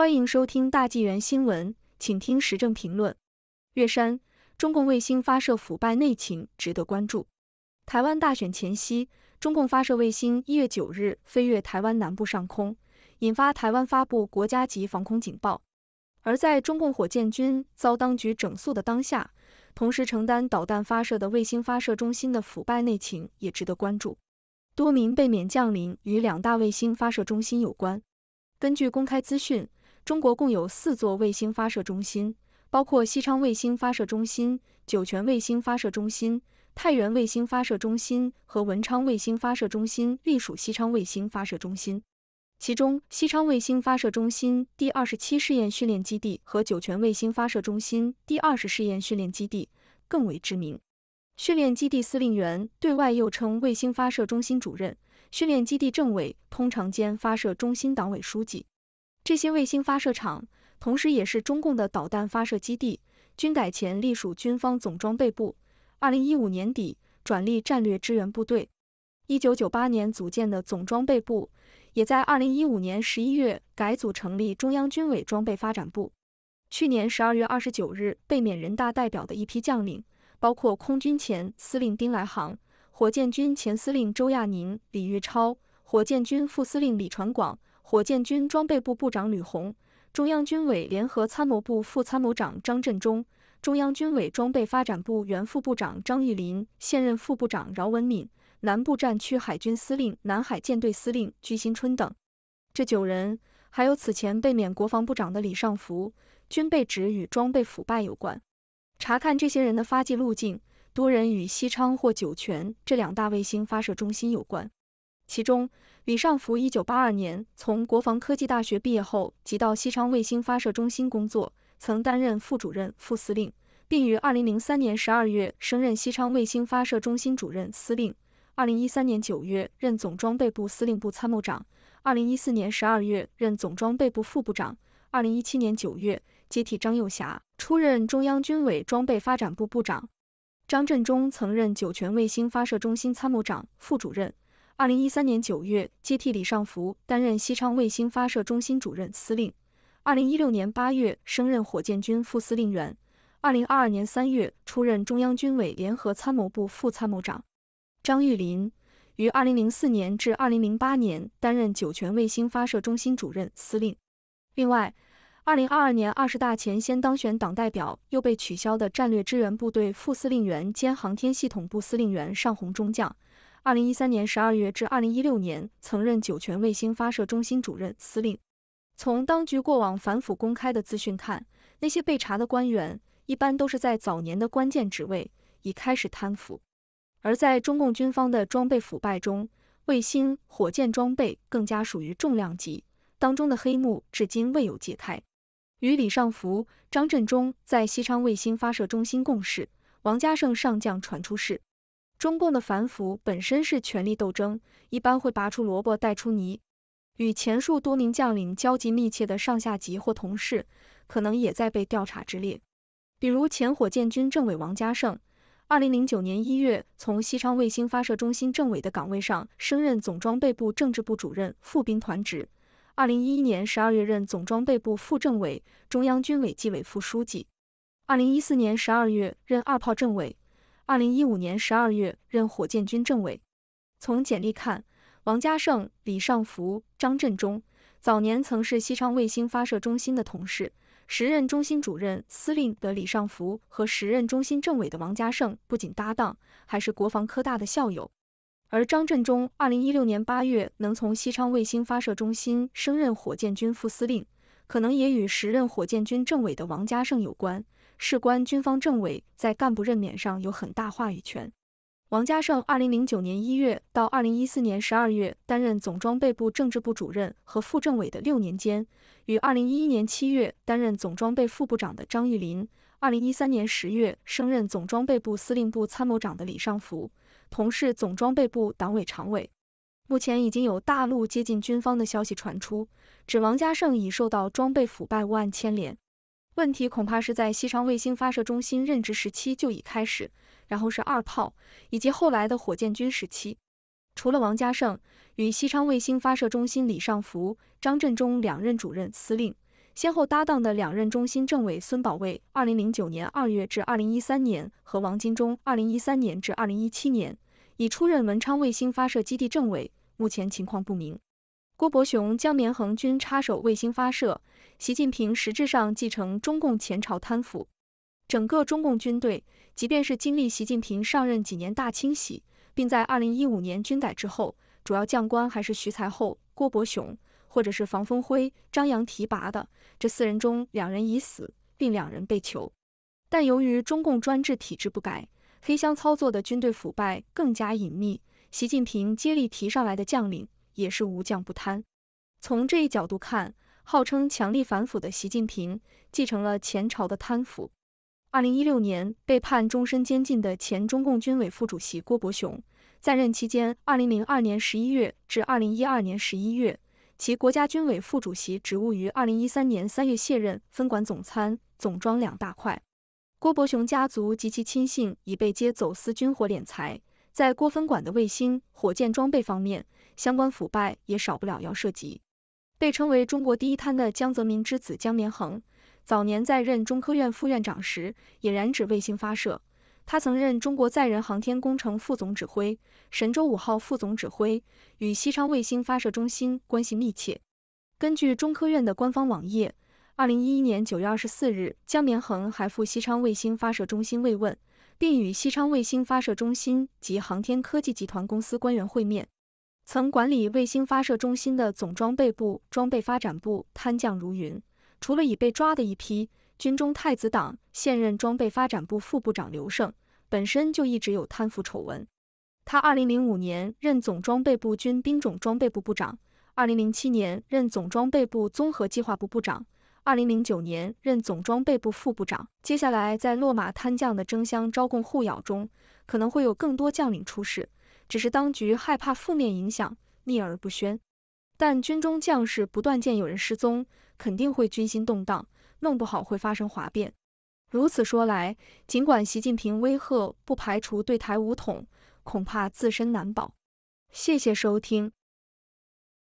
欢迎收听大纪元新闻，请听时政评论。月山，中共卫星发射腐败内情值得关注。台湾大选前夕，中共发射卫星，一月九日飞越台湾南部上空，引发台湾发布国家级防空警报。而在中共火箭军遭当局整肃的当下，同时承担导弹发射的卫星发射中心的腐败内情也值得关注。多名被免将领与两大卫星发射中心有关。根据公开资讯。中国共有四座卫星发射中心，包括西昌卫星发射中心、酒泉卫星发射中心、太原卫星发射中心和文昌卫星发射中心，隶属西昌卫星发射中心。其中，西昌卫星发射中心第二十七试验训练基地和酒泉卫星发射中心第二十试验训练基地更为知名。训练基地司令员对外又称卫星发射中心主任，训练基地政委通常兼发射中心党委书记。这些卫星发射场，同时也是中共的导弹发射基地。军改前隶属军方总装备部，二零一五年底转隶战略支援部队。一九九八年组建的总装备部，也在二零一五年十一月改组成立中央军委装备发展部。去年十二月二十九日被免人大代表的一批将领，包括空军前司令丁来航、火箭军前司令周亚宁、李玉超、火箭军副司令李传广。火箭军装备部部长吕红，中央军委联合参谋部副参谋长张振忠，中央军委装备发展部原副部长张玉林，现任副部长饶文敏，南部战区海军司令、南海舰队司令鞠新春等。这九人，还有此前被免国防部长的李尚福，均被指与装备腐败有关。查看这些人的发迹路径，多人与西昌或酒泉这两大卫星发射中心有关。其中，李尚福一九八二年从国防科技大学毕业后即到西昌卫星发射中心工作，曾担任副主任、副司令，并于二零零三年十二月升任西昌卫星发射中心主任、司令。二零一三年九月任总装备部司令部参谋长，二零一四年十二月任总装备部副部长。二零一七年九月接替张幼霞出任中央军委装备发展部部长。张振中曾任酒泉卫星发射中心参谋长、副主任。二零一三年九月，接替李尚福担任西昌卫星发射中心主任司令。二零一六年八月，升任火箭军副司令员。二零二二年三月，出任中央军委联合参谋部副参谋长。张玉林于二零零四年至二零零八年担任酒泉卫星发射中心主任司令。另外，二零二二年二十大前先当选党代表又被取消的战略支援部队副司令员兼航天系统部司令员尚红中将。二零一三年十二月至二零一六年，曾任酒泉卫星发射中心主任司令。从当局过往反腐公开的资讯看，那些被查的官员，一般都是在早年的关键职位已开始贪腐。而在中共军方的装备腐败中，卫星、火箭装备更加属于重量级，当中的黑幕至今未有揭开。与李尚福、张振中在西昌卫星发射中心共事，王家胜上将传出事。中共的反腐本身是权力斗争，一般会拔出萝卜带出泥。与前述多名将领交集密切的上下级或同事，可能也在被调查之列。比如前火箭军政委王家胜，二零零九年一月从西昌卫星发射中心政委的岗位上升任总装备部政治部主任副兵团职，二零一一年十二月任总装备部副政委、中央军委纪委副书记，二零一四年十二月任二炮政委。二零一五年十二月任火箭军政委。从简历看，王家胜、李尚福、张振中早年曾是西昌卫星发射中心的同事。时任中心主任、司令的李尚福和时任中心政委的王家胜不仅搭档，还是国防科大的校友。而张振中二零一六年八月能从西昌卫星发射中心升任火箭军副司令，可能也与时任火箭军政委的王家胜有关。事关军方政委在干部任免上有很大话语权。王家胜二零零九年一月到二零一四年十二月担任总装备部政治部主任和副政委的六年间，与二零一一年七月担任总装备副部长的张玉林，二零一三年十月升任总装备部司令部参谋长的李尚福，同是总装备部党委常委。目前已经有大陆接近军方的消息传出，指王家胜已受到装备腐败窝案牵连。问题恐怕是在西昌卫星发射中心任职时期就已开始，然后是二炮以及后来的火箭军时期。除了王家胜与西昌卫星发射中心李尚福、张振中两任主任司令先后搭档的两任中心政委孙保卫，二零零九年二月至二零一三年和王金忠，二零一三年至二零一七年已出任文昌卫星发射基地政委，目前情况不明。郭伯雄、江绵恒均插手卫星发射。习近平实质上继承中共前朝贪腐，整个中共军队，即便是经历习近平上任几年大清洗，并在二零一五年军改之后，主要将官还是徐才厚、郭伯雄或者是房峰辉、张扬提拔的。这四人中，两人已死，并两人被囚。但由于中共专制体制不改，黑箱操作的军队腐败更加隐秘，习近平接力提上来的将领也是无将不贪。从这一角度看。号称强力反腐的习近平继承了前朝的贪腐。二零一六年被判终身监禁的前中共军委副主席郭伯雄，在任期间，二零零二年十一月至二零一二年十一月，其国家军委副主席职务于二零一三年三月卸任，分管总参、总装两大块。郭伯雄家族及其亲信已被接走私军火敛财，在郭分管的卫星、火箭装备方面，相关腐败也少不了要涉及。被称为中国第一贪的江泽民之子江绵恒，早年在任中科院副院长时也染指卫星发射。他曾任中国载人航天工程副总指挥、神舟五号副总指挥，与西昌卫星发射中心关系密切。根据中科院的官方网页，二零一一年九月二十四日，江绵恒还赴西昌卫星发射中心慰问，并与西昌卫星发射中心及航天科技集团公司官员会面。曾管理卫星发射中心的总装备部装备发展部贪将如云，除了已被抓的一批军中太子党，现任装备发展部副部长刘胜本身就一直有贪腐丑闻。他二零零五年任总装备部军兵种装备部部长，二零零七年任总装备部综合计划部部长，二零零九年任总装备部副部长。接下来在落马贪将的争相招供互咬中，可能会有更多将领出事。只是当局害怕负面影响，秘而不宣。但军中将士不断见有人失踪，肯定会军心动荡，弄不好会发生哗变。如此说来，尽管习近平威吓，不排除对台武统，恐怕自身难保。谢谢收听。